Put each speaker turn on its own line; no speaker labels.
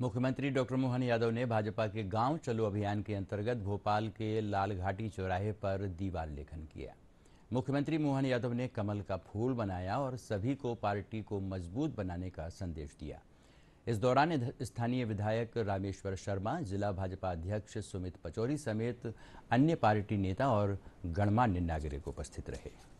मुख्यमंत्री डॉक्टर मोहन यादव ने भाजपा के गांव चलो अभियान के अंतर्गत भोपाल के लाल घाटी चौराहे पर दीवार लेखन किया मुख्यमंत्री मोहन यादव ने कमल का फूल बनाया और सभी को पार्टी को मजबूत बनाने का संदेश दिया इस दौरान स्थानीय विधायक रामेश्वर शर्मा जिला भाजपा अध्यक्ष सुमित पचौरी समेत अन्य पार्टी नेता और गणमान्य नागरिक उपस्थित रहे